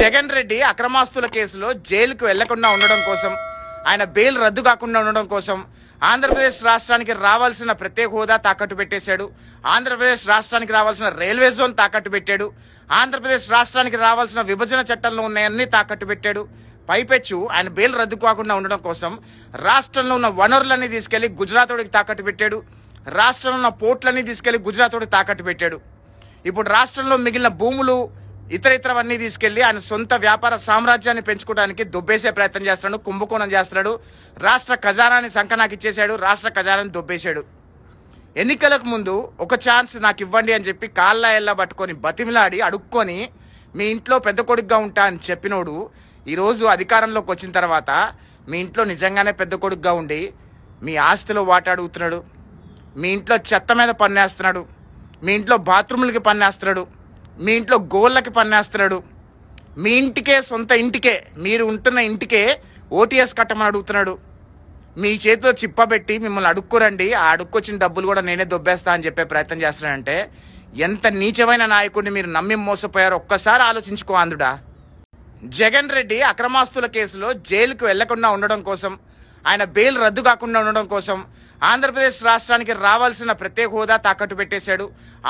జగన్ రెడ్డి అక్రమాస్తుల కేసులో జైలుకు వెళ్లకుండా ఉండడం కోసం ఆయన బెయిల్ రద్దు కాకుండా ఉండడం కోసం ఆంధ్రప్రదేశ్ రాష్ట్రానికి రావాల్సిన ప్రత్యేక హోదా తాకట్టు పెట్టేశాడు ఆంధ్రప్రదేశ్ రాష్ట్రానికి రావాల్సిన రైల్వే జోన్ తాకట్టు పెట్టాడు ఆంధ్రప్రదేశ్ రాష్ట్రానికి రావాల్సిన విభజన చట్టంలో ఉన్నాయన్నీ తాకట్టు పెట్టాడు పైపెచ్చు ఆయన బెయిల్ రద్దు కాకుండా ఉండడం కోసం రాష్ట్రంలో ఉన్న వనరులన్నీ తీసుకెళ్లి గుజరాతోడికి తాకట్టు పెట్టాడు రాష్ట్రంలో ఉన్న పోర్ట్లన్నీ తీసుకెళ్లి గుజరాతోడికి తాకట్టు పెట్టాడు ఇప్పుడు రాష్ట్రంలో మిగిలిన భూములు ఇతర ఇతరవన్నీ తీసుకెళ్లి ఆయన సొంత వ్యాపార సామ్రాజ్యాన్ని పెంచుకోవడానికి దుబ్బేసే ప్రయత్నం చేస్తున్నాడు కుంభకోణం చేస్తున్నాడు రాష్ట్ర ఖజానాన్ని సంకనాకి ఇచ్చేశాడు రాష్ట్ర ఖజానాన్ని దుబ్బేశాడు ఎన్నికలకు ముందు ఒక ఛాన్స్ నాకు ఇవ్వండి అని చెప్పి కాళ్ళ ఎల్లా పట్టుకొని బతిమిలాడి అడుక్కొని మీ ఇంట్లో పెద్ద కొడుకుగా ఉంటా అని చెప్పినోడు ఈరోజు అధికారంలోకి వచ్చిన తర్వాత మీ ఇంట్లో నిజంగానే పెద్ద కొడుకుగా ఉండి మీ ఆస్తిలో వాటాడుగుతున్నాడు మీ ఇంట్లో చెత్త మీద పన్నేస్తున్నాడు మీ ఇంట్లో బాత్రూములకి పన్నేస్తున్నాడు మీ ఇంట్లో గోళ్ళకి పన్నేస్తున్నాడు మీ ఇంటికే సొంత ఇంటికే మీరు ఉంటున్న ఇంటికే ఓటీఎస్ కట్టమని అడుగుతున్నాడు మీ చేతిలో చిప్పబెట్టి మిమ్మల్ని అడుక్కురండి ఆ అడుక్కొచ్చిన డబ్బులు కూడా నేనే దొబ్బేస్తా అని చెప్పే ప్రయత్నం చేస్తున్నానంటే ఎంత నీచమైన నాయకుడిని మీరు నమ్మి మోసపోయారో ఒక్కసారి ఆలోచించుకో అందుడా జగన్ రెడ్డి అక్రమాస్తుల కేసులో జైలుకు వెళ్లకుండా ఉండడం కోసం ఆయన బెయిల్ రద్దు కాకుండా ఉండడం కోసం ఆంధ్రప్రదేశ్ రాష్ట్రానికి రావాల్సిన ప్రత్యేక హోదా తాకట్టు పెట్టేశాడు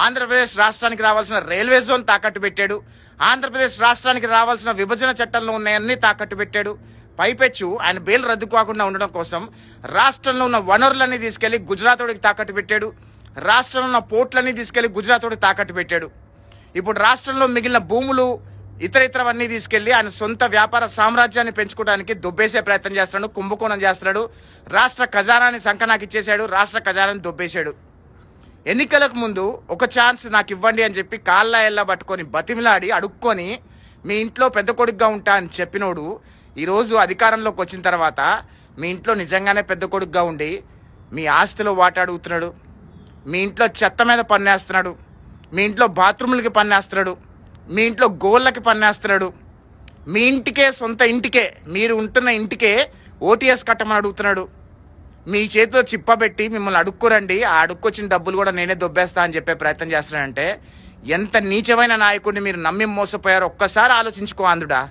ఆంధ్రప్రదేశ్ రాష్ట్రానికి రావాల్సిన రైల్వే జోన్ తాకట్టు పెట్టాడు ఆంధ్రప్రదేశ్ రాష్ట్రానికి రావాల్సిన విభజన చట్టంలో ఉన్నాయన్నీ తాకట్టు పెట్టాడు పైపెచ్చు ఆయన బెయిల్ రద్దు కాకుండా ఉండడం కోసం రాష్ట్రంలో ఉన్న వనరులన్నీ తీసుకెళ్లి గుజరాతోడికి తాకట్టు పెట్టాడు రాష్ట్రంలో ఉన్న పోర్ట్లన్నీ తీసుకెళ్లి గుజరాతోడికి తాకట్టు పెట్టాడు ఇప్పుడు రాష్ట్రంలో మిగిలిన భూములు ఇతర ఇతరవన్నీ తీసుకెళ్లి ఆయన సొంత వ్యాపార సామ్రాజ్యాన్ని పెంచుకోవడానికి దుబ్బేసే ప్రయత్నం చేస్తున్నాడు కుంభకోణం చేస్తున్నాడు రాష్ట్ర ఖజానాన్ని సంకనాకి ఇచ్చేశాడు రాష్ట్ర ఖజానాన్ని దుబ్బేశాడు ఎన్నికలకు ముందు ఒక ఛాన్స్ నాకు ఇవ్వండి అని చెప్పి కాళ్ళ ఎల్లా పట్టుకొని బతిమిలాడి అడుక్కొని మీ ఇంట్లో పెద్ద కొడుకుగా ఉంటా అని చెప్పినోడు ఈరోజు అధికారంలోకి వచ్చిన తర్వాత మీ ఇంట్లో నిజంగానే పెద్ద కొడుకుగా ఉండి మీ ఆస్తిలో వాటాడుగుతున్నాడు మీ ఇంట్లో చెత్త మీద పన్నేస్తున్నాడు మీ ఇంట్లో బాత్రూములకి పన్నేస్తున్నాడు మీ ఇంట్లో గోళ్ళకి పన్నేస్తున్నాడు మీ ఇంటికే సొంత ఇంటికే మీరు ఉంటున్న ఇంటికే ఓటీఎస్ కట్టమని అడుగుతున్నాడు మీ చేతిలో చిప్పబెట్టి మిమ్మల్ని అడుక్కురండి ఆ అడుక్కొచ్చిన డబ్బులు కూడా నేనే దొబ్బేస్తా అని చెప్పే ప్రయత్నం చేస్తున్నానంటే ఎంత నీచమైన నాయకుడిని మీరు నమ్మి మోసపోయారో ఒక్కసారి ఆలోచించుకో ఆంధ్రుడా